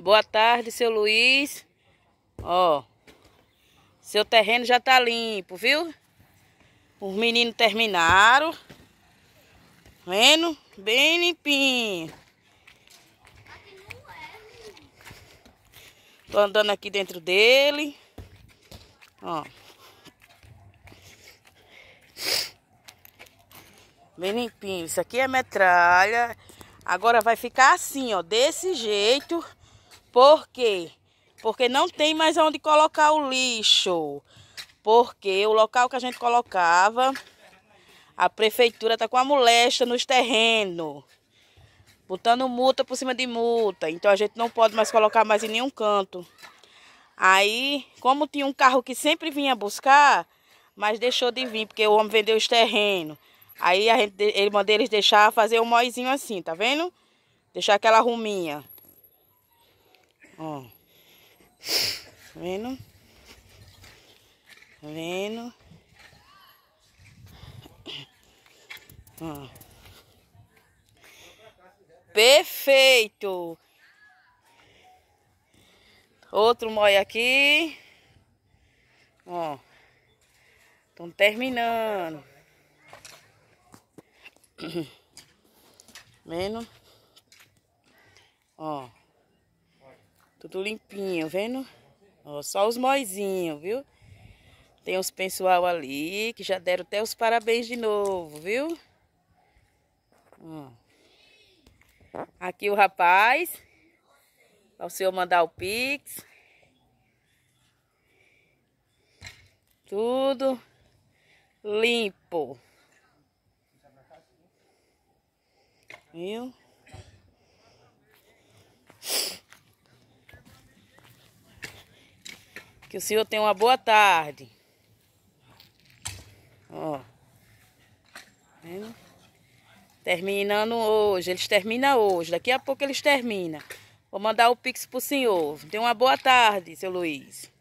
Boa tarde, seu Luiz. Ó, seu terreno já tá limpo, viu? Os meninos terminaram. Vendo? Bem limpinho. Tô andando aqui dentro dele. Ó. Bem limpinho. Isso aqui é metralha. Agora vai ficar assim, ó. Desse jeito. Por quê? Porque não tem mais onde colocar o lixo. Porque o local que a gente colocava, a prefeitura tá com a molesta nos terrenos. Botando multa por cima de multa. Então a gente não pode mais colocar mais em nenhum canto. Aí, como tinha um carro que sempre vinha buscar, mas deixou de vir, porque o homem vendeu os terrenos. Aí a gente, ele mandou eles deixar fazer o um moizinho assim, tá vendo? Deixar aquela ruminha. Ó. Tá vendo? Tá vendo? Ó. Perfeito! Outro moi aqui. Ó. Estão terminando. Tá vendo? Tudo limpinho, vendo? Ó, só os moizinhos, viu? Tem os pessoal ali que já deram até os parabéns de novo, viu? Ó. Aqui o rapaz. Para o senhor mandar o pix. Tudo limpo. Viu? Que o senhor tenha uma boa tarde. Ó. Vendo? Terminando hoje. Eles terminam hoje. Daqui a pouco eles terminam. Vou mandar o pix pro senhor. Tenha uma boa tarde, seu Luiz.